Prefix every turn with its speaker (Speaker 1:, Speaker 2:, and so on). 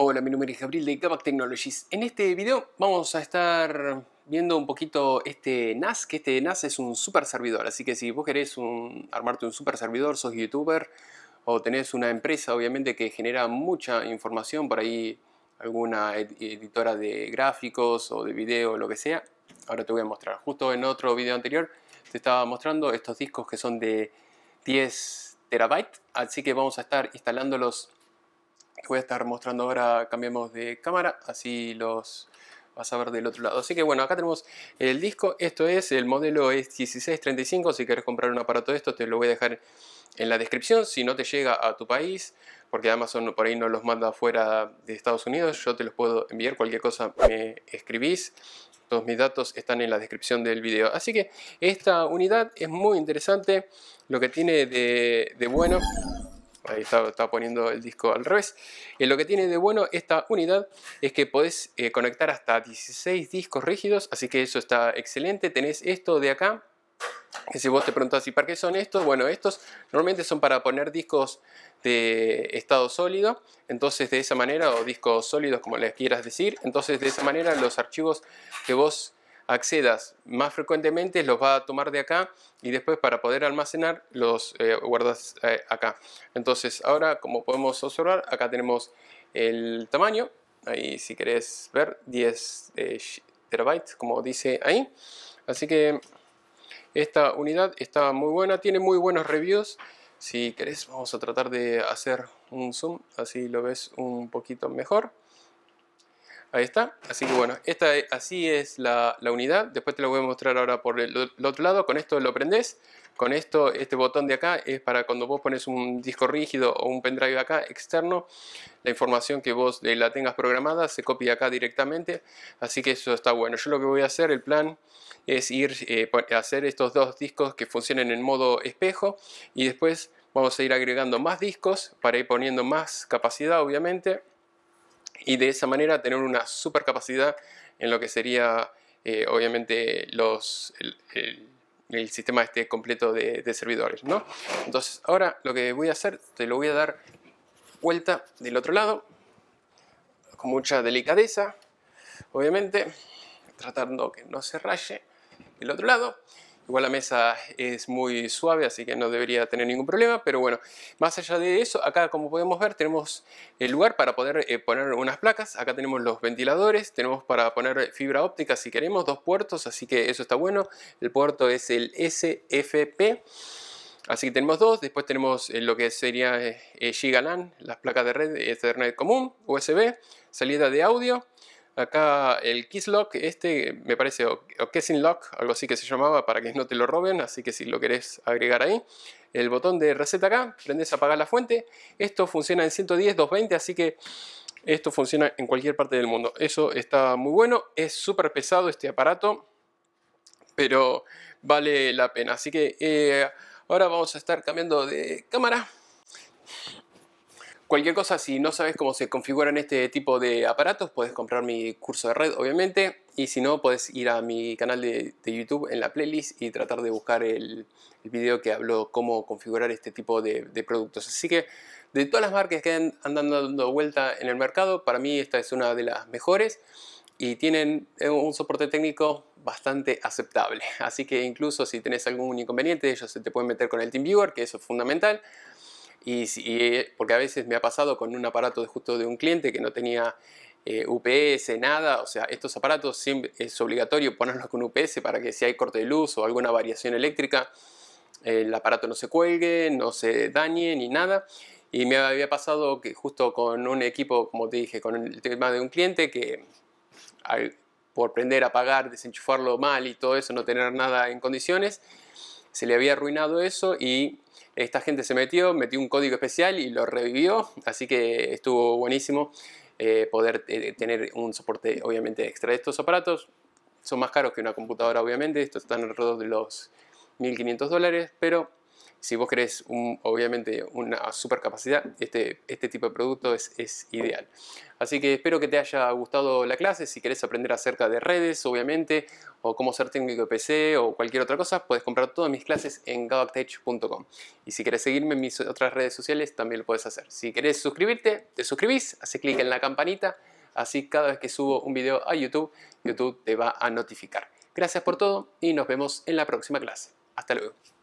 Speaker 1: Hola, mi nombre es Gabriel de Gabac Technologies. En este video vamos a estar viendo un poquito este NAS, que este NAS es un super servidor, así que si vos querés un, armarte un super servidor, sos youtuber o tenés una empresa obviamente que genera mucha información, por ahí alguna editora de gráficos o de video, lo que sea, ahora te voy a mostrar. Justo en otro video anterior te estaba mostrando estos discos que son de 10 terabytes, así que vamos a estar instalándolos voy a estar mostrando ahora cambiamos de cámara, así los vas a ver del otro lado. Así que bueno, acá tenemos el disco, esto es, el modelo es 1635, si quieres comprar un aparato de estos te lo voy a dejar en la descripción, si no te llega a tu país, porque Amazon por ahí no los manda fuera de Estados Unidos, yo te los puedo enviar, cualquier cosa me escribís, todos mis datos están en la descripción del video. Así que esta unidad es muy interesante, lo que tiene de bueno ahí está poniendo el disco al revés. Y eh, lo que tiene de bueno esta unidad es que podés eh, conectar hasta 16 discos rígidos, así que eso está excelente. Tenés esto de acá, que si vos te preguntás, ¿y para qué son estos? Bueno, estos normalmente son para poner discos de estado sólido, entonces de esa manera, o discos sólidos como les quieras decir, entonces de esa manera los archivos que vos accedas más frecuentemente los va a tomar de acá y después para poder almacenar los eh, guardas eh, acá. Entonces ahora como podemos observar acá tenemos el tamaño, ahí si querés ver 10 eh, terabytes como dice ahí. Así que esta unidad está muy buena, tiene muy buenos reviews. Si querés vamos a tratar de hacer un zoom, así lo ves un poquito mejor. Ahí está, así que bueno, esta, e, así es la, unidad, después te lo voy a mostrar ahora por el, otro lado, con esto lo prendés, con esto, este botón de acá es para cuando vos pones un disco rígido o un pendrive acá externo, la información que vos eh, la tengas programada se copia acá directamente, así que eso está bueno. Yo lo que voy a hacer, el plan es ir a eh, hacer estos dos discos que funcionen en modo espejo y después vamos a ir agregando más discos para ir poniendo más capacidad obviamente y de esa manera tener una super capacidad en lo que sería eh, obviamente los, el, sistema este completo de, servidores. ¿no? Entonces ahora lo que voy a hacer, te lo voy a dar vuelta del otro lado, con mucha delicadeza, obviamente, tratando que no se raye el otro lado. Igual la mesa es muy suave, así que no debería tener ningún problema, pero bueno, más allá de eso, acá como podemos ver tenemos el lugar para poder eh, poner unas placas, acá tenemos los ventiladores, tenemos para poner fibra óptica si queremos, dos puertos, así que eso está bueno, el puerto es el SFP. Así que tenemos dos, después tenemos eh, lo que sería eh, GigaLAN, las placas de red Ethernet común, USB, salida de audio, Acá el Kiss Lock, este me parece, o, Kissing Lock, algo así que se llamaba para que no te lo roben, así que si lo querés agregar ahí. El botón de reset acá, prendes a apagar la fuente. Esto funciona en 110, 220, así que esto funciona en cualquier parte del mundo. Eso está muy bueno, es súper pesado este aparato, pero vale la pena. Así que eh, ahora vamos a estar cambiando de cámara. Cualquier cosa, si no sabes cómo se configuran este tipo de aparatos, puedes comprar mi curso de red, obviamente. Y si no, puedes ir a mi canal de, YouTube en la playlist y tratar de buscar el, video que habló cómo configurar este tipo de, productos. Así que de todas las marcas que andan dando vuelta en el mercado, para mí esta es una de las mejores y tienen eh, un soporte técnico bastante aceptable. Así que incluso si tenés algún inconveniente, ellos se te pueden meter con el TeamViewer, que eso es fundamental. Y, eh, porque a veces me ha pasado con un aparato de justo de un cliente que no tenía eh, UPS, nada, o sea, estos aparatos siempre es obligatorio ponerlos con UPS para que si hay corte de luz o alguna variación eléctrica, el aparato no se cuelgue, no se dañe ni nada. Y me había pasado que justo con un equipo, como te dije, con el tema de un cliente que por prender apagar, desenchufarlo mal y todo eso, no tener nada en condiciones, se le había arruinado eso y esta gente se metió, metió un código especial y lo revivió, así que estuvo buenísimo eh, poder eh, tener un soporte obviamente extra. de Estos aparatos son más caros que una computadora obviamente, estos están alrededor de los 1500 dólares, pero si vos querés obviamente una super capacidad, este, este, tipo de producto es, ideal. Así que espero que te haya gustado la clase, si querés aprender acerca de redes, obviamente, o cómo ser técnico de PC o cualquier otra cosa, puedes comprar todas mis clases en gabactech.com. Y si querés seguirme en mis otras redes sociales, también lo puedes hacer. Si querés suscribirte, te suscribís, hace clic en la campanita, así cada vez que subo un video a YouTube, YouTube te va a notificar. Gracias por todo y nos vemos en la próxima clase. Hasta luego.